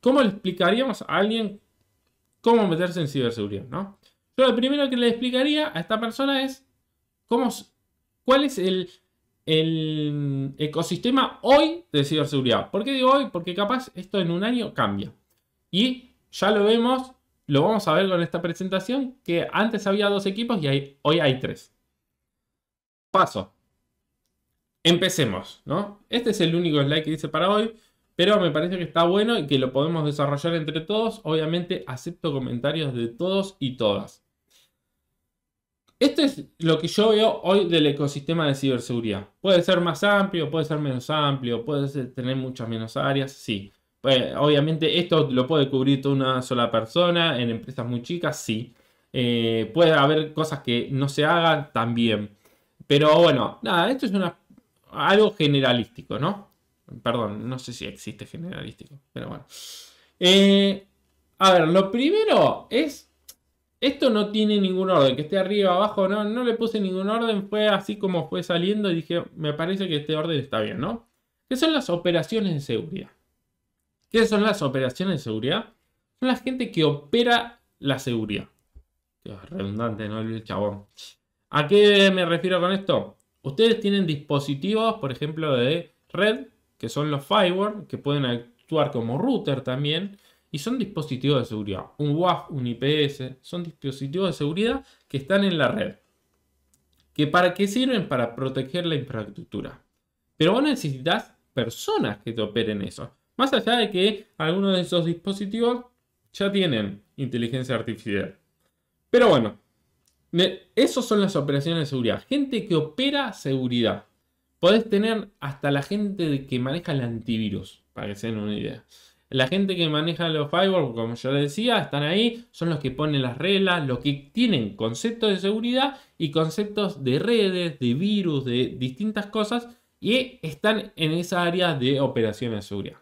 ¿Cómo le explicaríamos a alguien cómo meterse en ciberseguridad? ¿no? Yo lo primero que le explicaría a esta persona es cómo, cuál es el, el ecosistema hoy de ciberseguridad. ¿Por qué digo hoy? Porque capaz esto en un año cambia. Y ya lo vemos, lo vamos a ver con esta presentación, que antes había dos equipos y hoy hay tres. Paso. Empecemos, ¿no? Este es el único slide que dice para hoy. Pero me parece que está bueno y que lo podemos desarrollar entre todos. Obviamente acepto comentarios de todos y todas. Esto es lo que yo veo hoy del ecosistema de ciberseguridad. Puede ser más amplio, puede ser menos amplio, puede tener muchas menos áreas, sí. Pues, obviamente esto lo puede cubrir toda una sola persona, en empresas muy chicas, sí. Eh, puede haber cosas que no se hagan también. Pero bueno, nada, esto es algo generalístico, ¿no? Perdón, no sé si existe generalístico, pero bueno. Eh, a ver, lo primero es. Esto no tiene ningún orden, que esté arriba, abajo, no, no le puse ningún orden, fue así como fue saliendo y dije, me parece que este orden está bien, ¿no? ¿Qué son las operaciones de seguridad? ¿Qué son las operaciones de seguridad? Son la gente que opera la seguridad. redundante, ¿no? El chabón. ¿A qué me refiero con esto? Ustedes tienen dispositivos, por ejemplo, de red que son los firewalls, que pueden actuar como router también, y son dispositivos de seguridad. Un WAF, un IPS, son dispositivos de seguridad que están en la red. ¿Que ¿Para qué sirven? Para proteger la infraestructura. Pero vos necesitas personas que te operen eso. Más allá de que algunos de esos dispositivos ya tienen inteligencia artificial. Pero bueno, esas son las operaciones de seguridad. Gente que opera seguridad. Podés tener hasta la gente que maneja el antivirus, para que se den una idea. La gente que maneja los firewalls, como yo decía, están ahí, son los que ponen las reglas, los que tienen conceptos de seguridad y conceptos de redes, de virus, de distintas cosas, y están en esa área de operaciones de seguridad.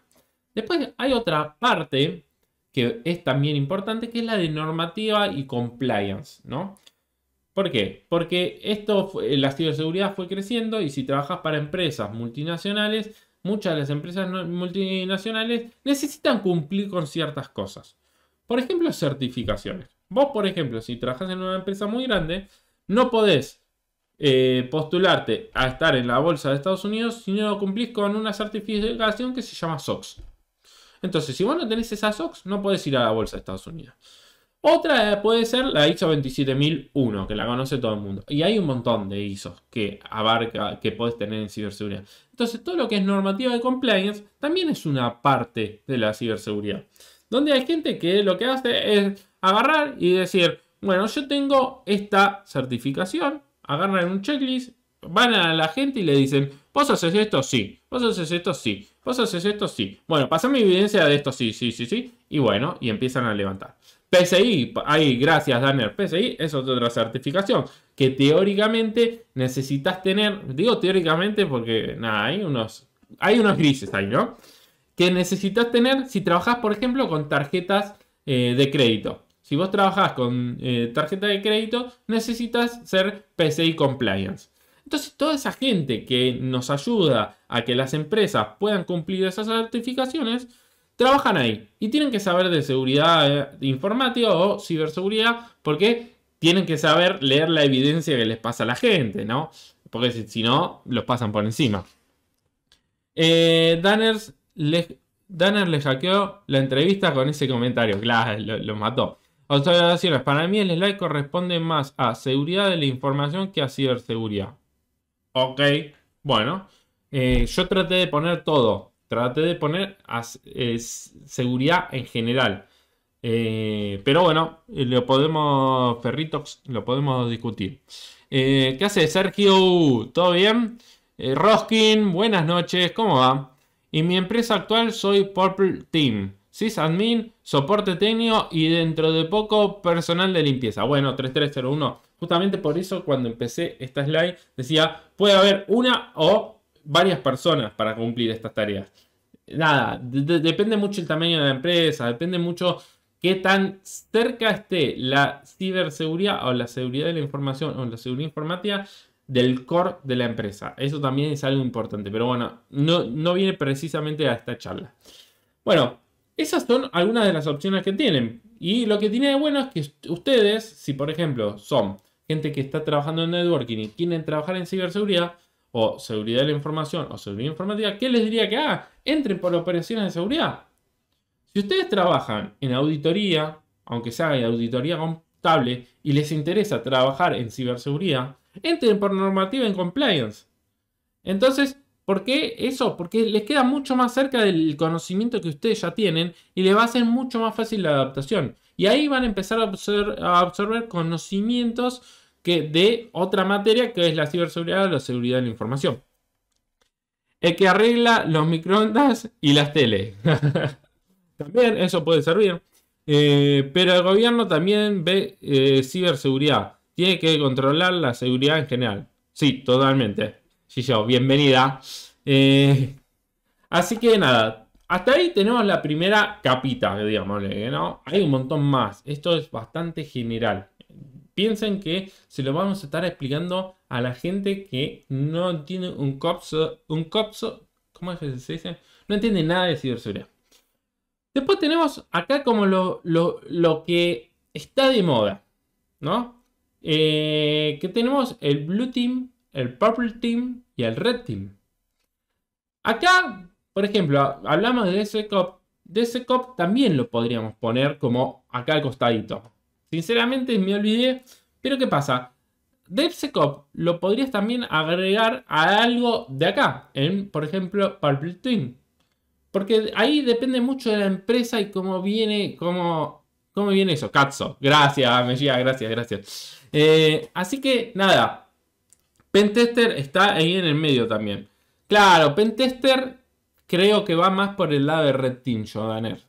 Después hay otra parte que es también importante, que es la de normativa y compliance, ¿no? ¿Por qué? Porque esto, eh, la ciberseguridad fue creciendo y si trabajas para empresas multinacionales, muchas de las empresas multinacionales necesitan cumplir con ciertas cosas. Por ejemplo, certificaciones. Vos, por ejemplo, si trabajas en una empresa muy grande, no podés eh, postularte a estar en la bolsa de Estados Unidos si no cumplís con una certificación que se llama SOX. Entonces, si vos no tenés esa SOX, no podés ir a la bolsa de Estados Unidos. Otra eh, puede ser la ISO 27001, que la conoce todo el mundo. Y hay un montón de ISOs que abarca, que puedes tener en ciberseguridad. Entonces, todo lo que es normativa de compliance también es una parte de la ciberseguridad. Donde hay gente que lo que hace es agarrar y decir, bueno, yo tengo esta certificación, agarran un checklist, van a la gente y le dicen, vos haces esto, sí, vos haces esto, sí, vos haces esto, sí. Bueno, pasame evidencia de esto, sí, sí, sí, sí. Y bueno, y empiezan a levantar. PCI, ahí, gracias Danner, PCI es otra certificación que teóricamente necesitas tener, digo teóricamente porque hay unos, hay unos grises ahí, ¿no? Que necesitas tener si trabajas, por ejemplo, con tarjetas eh, de crédito. Si vos trabajas con eh, tarjeta de crédito, necesitas ser PCI compliance. Entonces, toda esa gente que nos ayuda a que las empresas puedan cumplir esas certificaciones, trabajan ahí y tienen que saber de seguridad eh, informática o ciberseguridad porque tienen que saber leer la evidencia que les pasa a la gente, ¿no? Porque si, no, los pasan por encima. Eh, les Danner le hackeó la entrevista con ese comentario, claro, lo, mató. Observaciones. Para mí el slide corresponde más a seguridad de la información que a ciberseguridad. Ok, bueno. Eh, yo traté de poner todo. Trate de poner seguridad en general. Eh, pero bueno, lo podemos, Ferritox lo podemos discutir. Eh, ¿Qué hace Sergio? ¿Todo bien? Eh, Roskin, buenas noches, ¿cómo va? En mi empresa actual soy Purple Team, sysadmin, soporte técnico y dentro de poco personal de limpieza. Bueno, 3301. Justamente por eso cuando empecé esta slide decía, puede haber una o varias personas para cumplir estas tareas. Nada, depende mucho el tamaño de la empresa, depende mucho qué tan cerca esté la ciberseguridad o la seguridad de la información o la seguridad informática del core de la empresa. Eso también es algo importante, pero bueno, no, no viene precisamente a esta charla. Bueno, esas son algunas de las opciones que tienen. Y lo que tiene de bueno es que ustedes, si por ejemplo son gente que está trabajando en networking y quieren trabajar en ciberseguridad, o seguridad de la información o seguridad informática, ¿qué les diría que hagan? entren por operaciones de seguridad. Si ustedes trabajan en auditoría, aunque sea en auditoría contable, y les interesa trabajar en ciberseguridad, entren por normativa en compliance. Entonces, ¿por qué eso? Porque les queda mucho más cerca del conocimiento que ustedes ya tienen y les va a ser mucho más fácil la adaptación. Y ahí van a empezar a absorber conocimientos que de otra materia que es la ciberseguridad o la seguridad de la información. El que arregla los microondas y las tele. también eso puede servir. Eh, pero el gobierno también ve eh, ciberseguridad. Tiene que controlar la seguridad en general. Sí, totalmente. Sí, yo, bienvenida. Eh, así que nada, hasta ahí tenemos la primera capita, digamos Hay un montón más. Esto es bastante general. Piensen que se lo vamos a estar explicando a la gente que no tiene un copso, un copso, ¿cómo es que se dice? No entiende nada de ciberseguridad. Después tenemos acá como lo, que está de moda, ¿no? Eh, que tenemos el Blue Team, el Purple Team y el Red Team. Acá, por ejemplo, hablamos de ese cop. De ese cop también lo podríamos poner como acá al costadito. Sinceramente me olvidé, pero ¿qué pasa? DevSecOps lo podrías también agregar a algo de acá, en, por ejemplo, Purple Twin. Porque ahí depende mucho de la empresa y cómo viene, cómo, cómo viene eso. Cazzo. gracias, Mejía, gracias, gracias. Eh, así que nada, Pentester está ahí en el medio también. Claro, Pentester creo que va más por el lado de Red Team, Jodaner.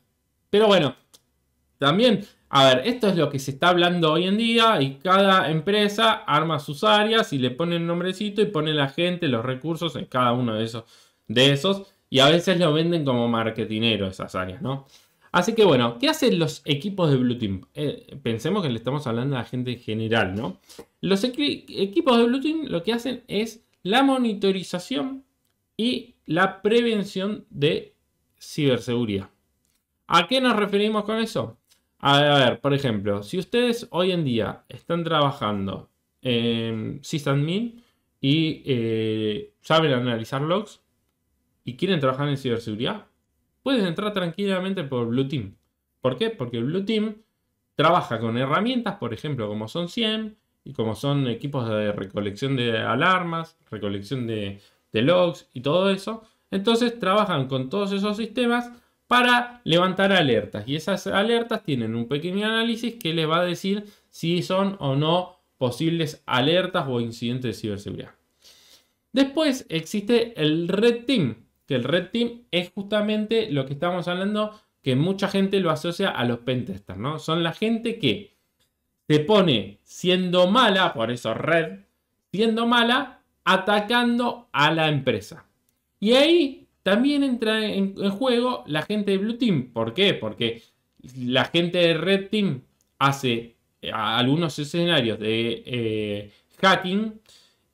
Pero bueno, también a ver, esto es lo que se está hablando hoy en día y cada empresa arma sus áreas y le pone el nombrecito y pone la gente, los recursos en cada uno de esos, de esos y a veces lo venden como marketinero esas áreas, ¿no? Así que bueno, ¿qué hacen los equipos de Blue Team? Eh, pensemos que le estamos hablando a la gente en general, ¿no? Los equipos de Blue Team lo que hacen es la monitorización y la prevención de ciberseguridad. ¿A qué nos referimos con eso? A ver, por ejemplo, si ustedes hoy en día están trabajando en sysadmin y eh, saben analizar logs y quieren trabajar en ciberseguridad, pueden entrar tranquilamente por Blue Team. ¿Por qué? Porque Blue Team trabaja con herramientas, por ejemplo, como son 100 y como son equipos de recolección de alarmas, recolección de logs y todo eso. Entonces trabajan con todos esos sistemas para levantar alertas. Y esas alertas tienen un pequeño análisis que les va a decir si son o no posibles alertas o incidentes de ciberseguridad. Después existe el Red Team, que el Red Team es justamente lo que estamos hablando que mucha gente lo asocia a los pentesters, ¿no? Son la gente que se pone siendo mala, por eso red, siendo mala, atacando a la empresa. Y ahí también entra en, juego la gente de Blue Team. ¿Por qué? Porque la gente de Red Team hace eh, algunos escenarios de eh, hacking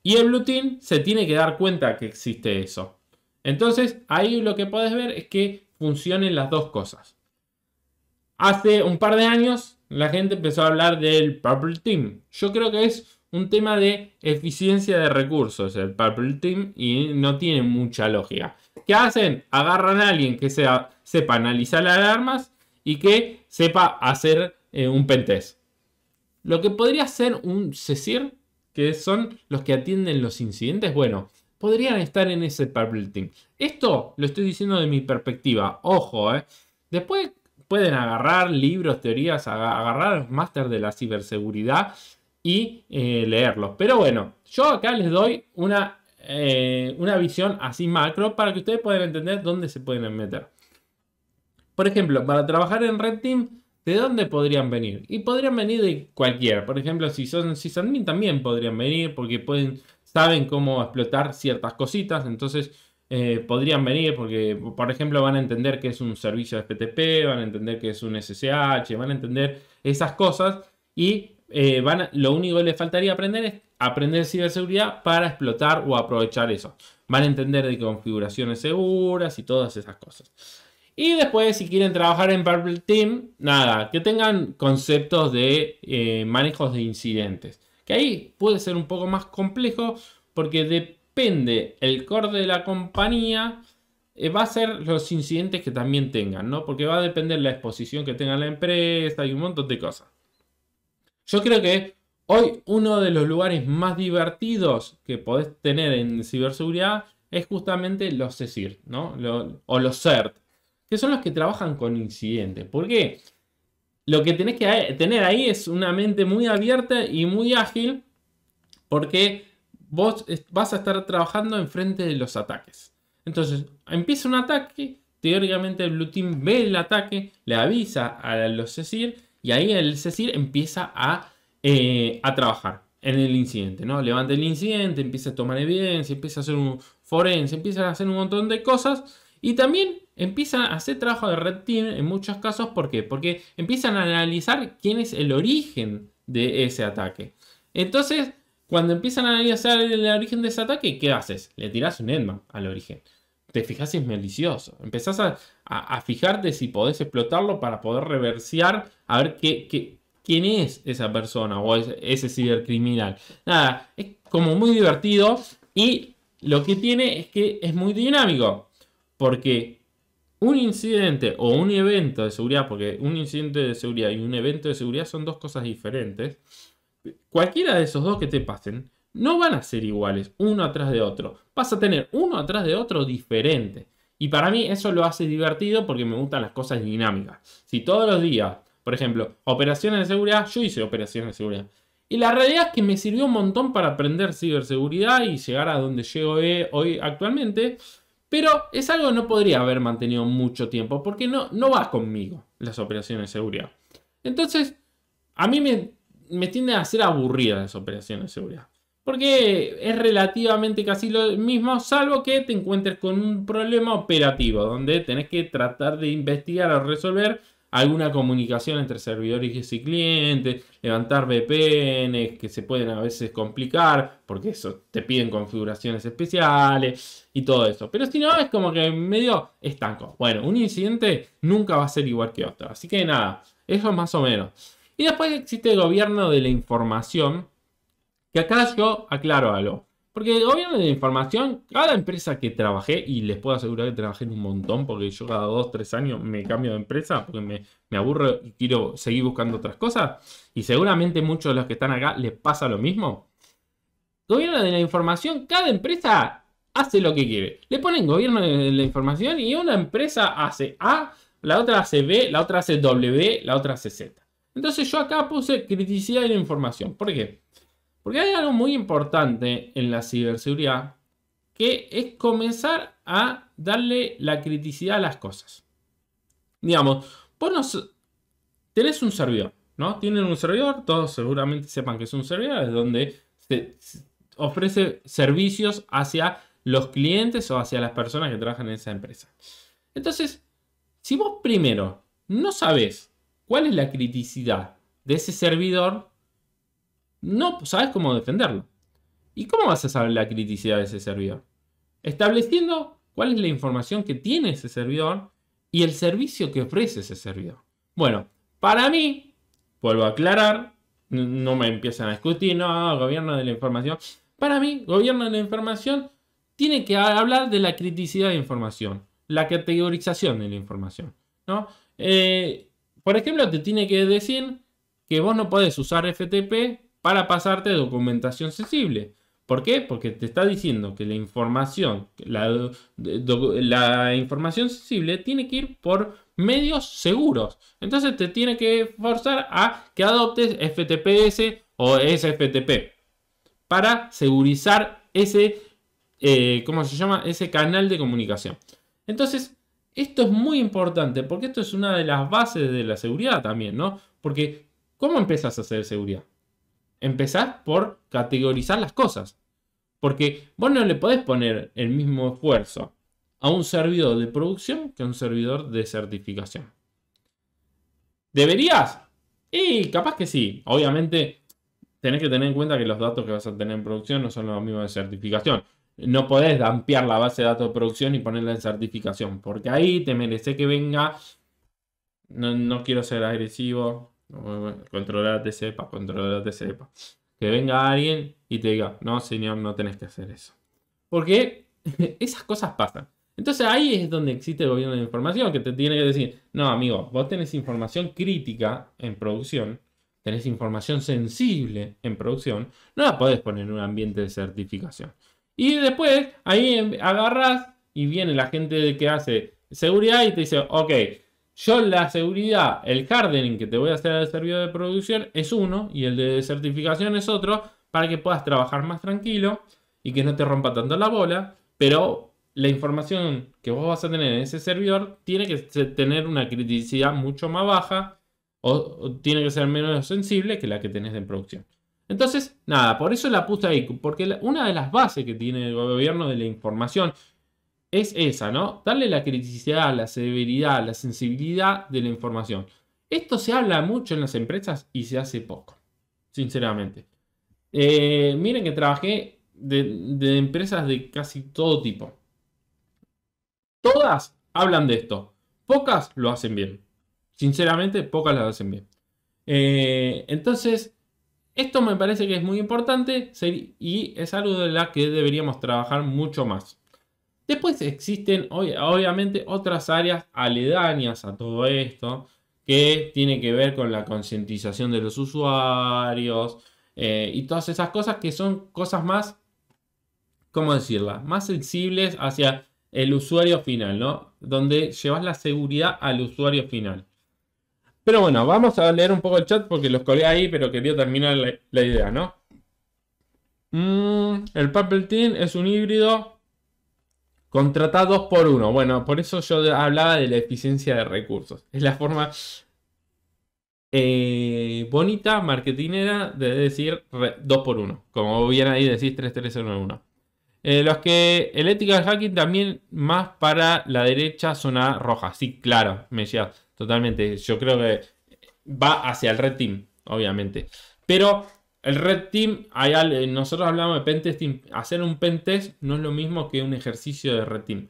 y el Blue Team se tiene que dar cuenta que existe eso. Entonces ahí lo que puedes ver es que funcionen las dos cosas. Hace un par de años la gente empezó a hablar del Purple Team. Yo creo que es un tema de eficiencia de recursos el Purple Team y no tiene mucha lógica. ¿Qué hacen? Agarran a alguien que sepa analizar las alarmas y que sepa hacer eh, un pentest. Lo que podría ser un CECIR, que son los que atienden los incidentes, bueno, podrían estar en ese purple team. Esto lo estoy diciendo de mi perspectiva, ojo, eh. Después pueden agarrar libros, teorías, agarrar máster de la ciberseguridad y eh, leerlos. Pero bueno, yo acá les doy una eh, una visión así macro para que ustedes puedan entender dónde se pueden meter. Por ejemplo, para trabajar en Red Team, ¿de dónde podrían venir? Y podrían venir de cualquier Por ejemplo, si son sysadmin también podrían venir porque pueden, saben cómo explotar ciertas cositas. Entonces, eh, podrían venir porque, por ejemplo, van a entender que es un servicio de FTP, van a entender que es un SSH, van a entender esas cosas y eh, van lo único que les faltaría aprender es aprender ciberseguridad para explotar o aprovechar eso. Van a entender de configuraciones seguras y todas esas cosas. Y después, si quieren trabajar en Purple Team, nada, que tengan conceptos de eh, manejos de incidentes. Que ahí puede ser un poco más complejo porque depende el core de la compañía, eh, va a ser los incidentes que también tengan, ¿no? Porque va a depender la exposición que tenga la empresa y un montón de cosas. Yo creo que Hoy uno de los lugares más divertidos que podés tener en ciberseguridad es justamente los CECIR ¿no? o los CERT, que son los que trabajan con incidentes. ¿Por qué? Lo que tenés que tener ahí es una mente muy abierta y muy ágil porque vos vas a estar trabajando enfrente de los ataques. Entonces, empieza un ataque, teóricamente el Blue Team ve el ataque, le avisa a los CESIR y ahí el CESIR empieza a eh, a trabajar en el incidente, ¿no? Levanta el incidente, empieza a tomar evidencia, empieza a hacer un forense, empieza a hacer un montón de cosas y también empiezan a hacer trabajo de red team en muchos casos. ¿Por qué? Porque empiezan a analizar quién es el origen de ese ataque. Entonces, cuando empiezan a analizar el origen de ese ataque, ¿qué haces? Le tiras un endman al origen. Te fijas si es malicioso. Empezás a, fijarte si podés explotarlo para poder reversear, a ver qué, qué, quién es esa persona o ese, cibercriminal. Nada, es como muy divertido y lo que tiene es que es muy dinámico. Porque un incidente o un evento de seguridad, porque un incidente de seguridad y un evento de seguridad son dos cosas diferentes, cualquiera de esos dos que te pasen no van a ser iguales uno atrás de otro. Vas a tener uno atrás de otro diferente. Y para mí eso lo hace divertido porque me gustan las cosas dinámicas. Si todos los días por ejemplo, operaciones de seguridad, yo hice operaciones de seguridad. Y la realidad es que me sirvió un montón para aprender ciberseguridad y llegar a donde llego eh, hoy actualmente. Pero es algo que no podría haber mantenido mucho tiempo porque no, no va conmigo las operaciones de seguridad. Entonces, a mí me, me tienden a ser aburridas las operaciones de seguridad. Porque es relativamente casi lo mismo, salvo que te encuentres con un problema operativo donde tenés que tratar de investigar o resolver alguna comunicación entre servidores y clientes, levantar VPNs que se pueden a veces complicar, porque eso te piden configuraciones especiales y todo eso. Pero si no, es como que medio estanco. Bueno, un incidente nunca va a ser igual que otro. Así que nada, eso más o menos. Y después existe el gobierno de la información, que acá yo aclaro algo. Porque el gobierno de la información, cada empresa que trabajé, y les puedo asegurar que trabajé en un montón, porque yo cada dos, tres años me cambio de empresa, porque me, aburro y quiero seguir buscando otras cosas, y seguramente muchos de los que están acá les pasa lo mismo. Gobierno de la información, cada empresa hace lo que quiere. Le ponen gobierno de la información y una empresa hace A, la otra hace B, la otra hace W, la otra hace Z. Entonces yo acá puse criticidad de la información. ¿Por qué? Porque hay algo muy importante en la ciberseguridad que es comenzar a darle la criticidad a las cosas. Digamos, vos tenés un servidor, ¿no? Tienen un servidor, todos seguramente sepan que es un servidor, es donde se ofrece servicios hacia los clientes o hacia las personas que trabajan en esa empresa. Entonces, si vos primero no sabés cuál es la criticidad de ese servidor, no sabes cómo defenderlo. ¿Y cómo vas a saber la criticidad de ese servidor? Estableciendo cuál es la información que tiene ese servidor y el servicio que ofrece ese servidor. Bueno, para mí, vuelvo a aclarar, no me empiezan a discutir, no, gobierno de la información. Para mí, gobierno de la información tiene que hablar de la criticidad de información, la categorización de la información. ¿no? Eh, por ejemplo, te tiene que decir que vos no podés usar FTP para pasarte documentación sensible. ¿Por qué? Porque te está diciendo que la información, la, información sensible tiene que ir por medios seguros. Entonces te tiene que forzar a que adoptes FTPS o SFTP para segurizar ese, eh, ¿cómo se llama? Ese canal de comunicación. Entonces, esto es muy importante porque esto es una de las bases de la seguridad también, ¿no? Porque, ¿cómo empiezas a hacer seguridad? Empezar por categorizar las cosas. Porque vos no le podés poner el mismo esfuerzo a un servidor de producción que a un servidor de certificación. ¿Deberías? Y capaz que sí. Obviamente tenés que tener en cuenta que los datos que vas a tener en producción no son los mismos de certificación. No podés ampliar la base de datos de producción y ponerla en certificación, porque ahí te merece que venga. No, no quiero ser agresivo, te sepa, te sepa. Que venga alguien y te diga, no señor, no tenés que hacer eso. Porque esas cosas pasan. Entonces ahí es donde existe el gobierno de información, que te tiene que decir, no amigo, vos tenés información crítica en producción, tenés información sensible en producción, no la podés poner en un ambiente de certificación. Y después ahí em, agarras y viene la gente que hace seguridad y te dice, ok, yo la seguridad, el hardening que te voy a hacer al servidor de producción es uno y el de certificación es otro para que puedas trabajar más tranquilo y que no te rompa tanto la bola, pero la información que vos vas a tener en ese servidor tiene que tener una criticidad mucho más baja o, tiene que ser menos sensible que la que tenés en producción. Entonces, nada, por eso la puse ahí, porque una de las bases que tiene el gobierno de la información es esa, ¿no? Darle la criticidad, la severidad, la sensibilidad de la información. Esto se habla mucho en las empresas y se hace poco, sinceramente. Eh, miren que trabajé de, empresas de casi todo tipo. Todas hablan de esto. Pocas lo hacen bien. Sinceramente, pocas lo hacen bien. Eh, entonces, esto me parece que es muy importante y es algo de la que deberíamos trabajar mucho más. Después existen obviamente otras áreas aledañas a todo esto que tiene que ver con la concientización de los usuarios eh, y todas esas cosas que son cosas más, ¿cómo decirla? Más sensibles hacia el usuario final, ¿no? Donde llevas la seguridad al usuario final. Pero bueno, vamos a leer un poco el chat porque los colé ahí, pero quería terminar la, idea, ¿no? Mm, el Purple Team es un híbrido Contratados por uno. Bueno, por eso yo hablaba de la eficiencia de recursos. Es la forma eh, bonita, marketinera, de decir dos por uno. Como bien ahí decís 3, 3, 1, 1. los que el ética hacking también más para la derecha zona roja. Sí, claro, me decía. totalmente. Yo creo que va hacia el red team, obviamente. Pero el red team, eh, nosotros hablamos de pentesting, hacer un pentest no es lo mismo que un ejercicio de red team.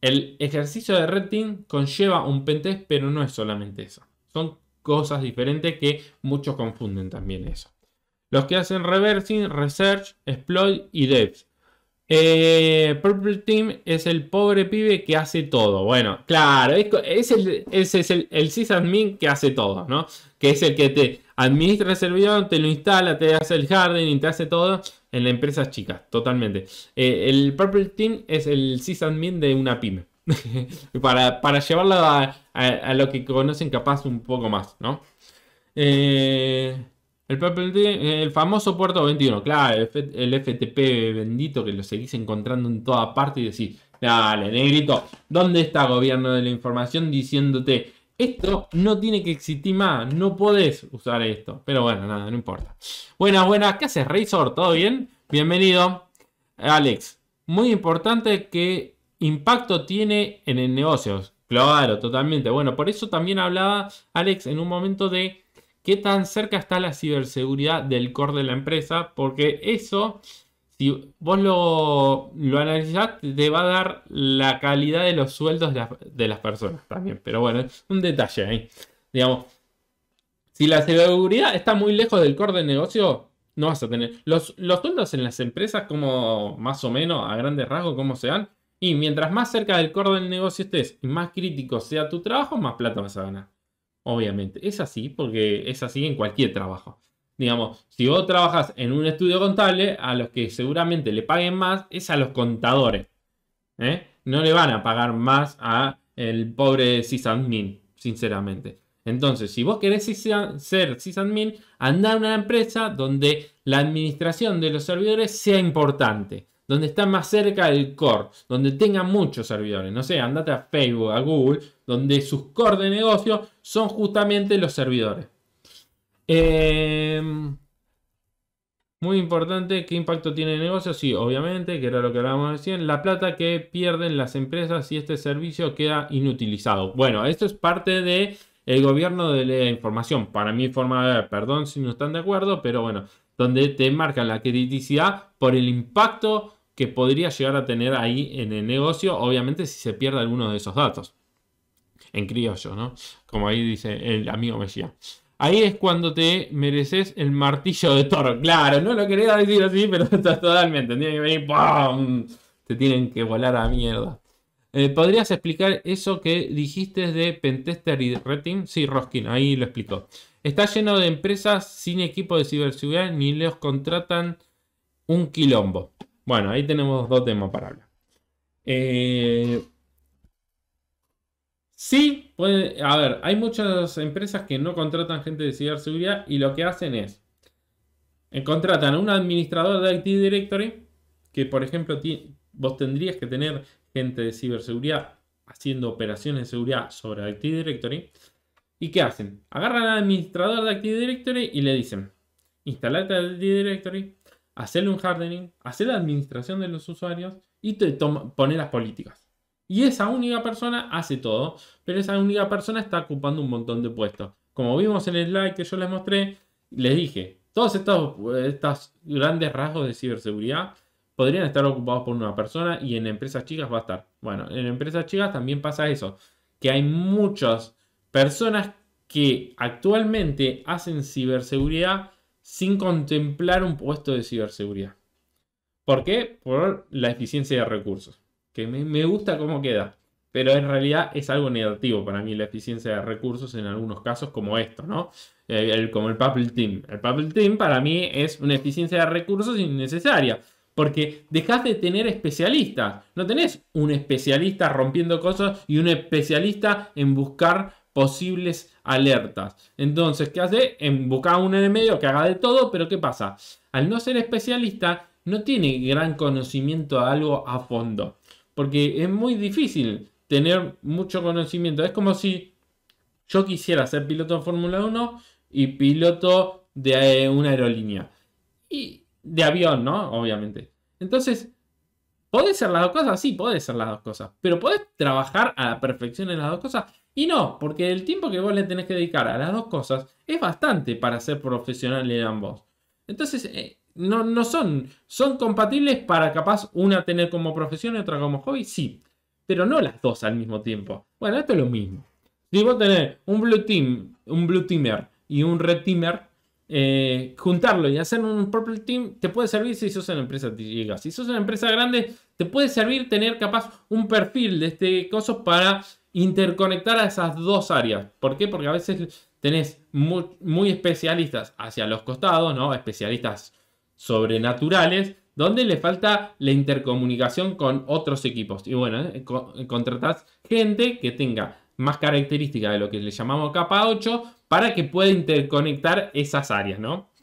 El ejercicio de red team conlleva un pentest, pero no es solamente eso. Son cosas diferentes que muchos confunden también eso. Los que hacen reversing, research, exploit y devs. Eh, Purple Team es el pobre pibe que hace todo. Bueno, claro, es el, es el sysadmin que hace todo, ¿no? Que es el que te Administra el servidor, te lo instala, te hace el hardening, te hace todo en la empresa chica, totalmente. Eh, el Purple Team es el sysadmin de una pyme. para, para, llevarlo a, lo que conocen capaz un poco más, ¿no? Eh, el, Purple eh, el famoso puerto 21, claro, el, FTP bendito que lo seguís encontrando en toda parte y decís, dale, negrito, ¿dónde está gobierno de la información diciéndote esto no tiene que existir más, no podés usar esto. Pero bueno, nada, no importa. Buenas, buenas, ¿qué haces, Razor? ¿Todo bien? Bienvenido. Alex, muy importante que impacto tiene en el negocio. Claro, totalmente. Bueno, por eso también hablaba Alex en un momento de qué tan cerca está la ciberseguridad del core de la empresa, porque eso si vos lo, lo analizás, te va a dar la calidad de los sueldos de, las, personas también. Pero bueno, es un detalle ahí. Digamos, si la seguridad está muy lejos del core del negocio, no vas a tener. Los, los sueldos en las empresas, como más o menos, a grandes rasgos, como sean. Y mientras más cerca del core del negocio estés y más crítico sea tu trabajo, más plata vas a ganar. Obviamente. Es así, porque es así en cualquier trabajo digamos, si vos trabajas en un estudio contable, a los que seguramente le paguen más es a los contadores. ¿eh? No le van a pagar más a el pobre sysadmin, sinceramente. Entonces, si vos querés ser sysadmin, andá a una empresa donde la administración de los servidores sea importante, donde está más cerca del core, donde tenga muchos servidores. No sé, andate a Facebook, a Google, donde sus core de negocio son justamente los servidores. Em, muy importante, ¿qué impacto tiene el negocio? Sí, obviamente, que era lo que hablábamos recién. La plata que pierden las empresas si este servicio queda inutilizado. Bueno, esto es parte de gobierno de la información. Para mí forma de ver, perdón si no están de acuerdo, pero bueno, donde te marcan la criticidad por el impacto que podría llegar a tener ahí en el negocio, obviamente si se pierde alguno de esos datos. En criollo, ¿no? Como ahí dice el amigo Mejía. Ahí es cuando te mereces el martillo de toro. Claro, no lo quería decir así, pero estás totalmente. que ¡pum! Te tienen que volar a mierda. Eh, ¿Podrías explicar eso que dijiste de Pentester y Retin? Sí, Roskin, ahí lo explicó. Está lleno de empresas sin equipo de ciberseguridad ni los contratan un quilombo. Bueno, ahí tenemos dos temas para hablar. Eh, Sí, a ver, hay muchas empresas que no contratan gente de ciberseguridad y lo que hacen es, eh, contratan a un administrador de Active Directory, que por ejemplo vos tendrías que tener gente de ciberseguridad haciendo operaciones de seguridad sobre Active Directory. ¿Y qué hacen? Agarran al administrador de Active Directory y le dicen, instalate Active Directory, hazle un hardening, hacer la administración de los usuarios y te pone las políticas. Y esa única persona hace todo, pero esa única persona está ocupando un montón de puestos. Como vimos en el slide que yo les mostré, les dije, todos estos, grandes rasgos de ciberseguridad podrían estar ocupados por una persona y en empresas chicas va a estar. Bueno, en empresas chicas también pasa eso, que hay muchas personas que actualmente hacen ciberseguridad sin contemplar un puesto de ciberseguridad. ¿Por qué? Por la eficiencia de recursos que me, gusta cómo queda. Pero en realidad es algo negativo para mí la eficiencia de recursos en algunos casos como esto, ¿no? Eh, como el Papel Team. El Papel Team para mí es una eficiencia de recursos innecesaria. Porque dejas de tener especialistas. No tenés un especialista rompiendo cosas y un especialista en buscar posibles alertas. Entonces, ¿qué hace? En buscar un medio que haga de todo, pero ¿qué pasa? Al no ser especialista, no tiene gran conocimiento de algo a fondo. Porque es muy difícil tener mucho conocimiento. Es como si yo quisiera ser piloto de Fórmula 1 y piloto de eh, una aerolínea. Y de avión, ¿no? Obviamente. Entonces, ¿podés ser las dos cosas? Sí, podés ser las dos cosas. Pero podés trabajar a la perfección en las dos cosas. Y no, porque el tiempo que vos le tenés que dedicar a las dos cosas es bastante para ser profesional en ambos. Entonces, eh, no, son. Son compatibles para capaz una tener como profesión y otra como hobby, sí. Pero no las dos al mismo tiempo. Bueno, esto es lo mismo. Si vos tenés un blue team, un blue teamer y un red teamer, eh, juntarlo y hacer un purple team te puede servir si sos una empresa chica. Si sos una empresa grande, te puede servir tener capaz un perfil de este coso para interconectar a esas dos áreas. ¿Por qué? Porque a veces tenés muy, muy especialistas hacia los costados, ¿no? Especialistas sobrenaturales, donde le falta la intercomunicación con otros equipos. Y bueno, eh, contratás gente que tenga más características de lo que le llamamos capa 8 para que pueda interconectar esas áreas, ¿no?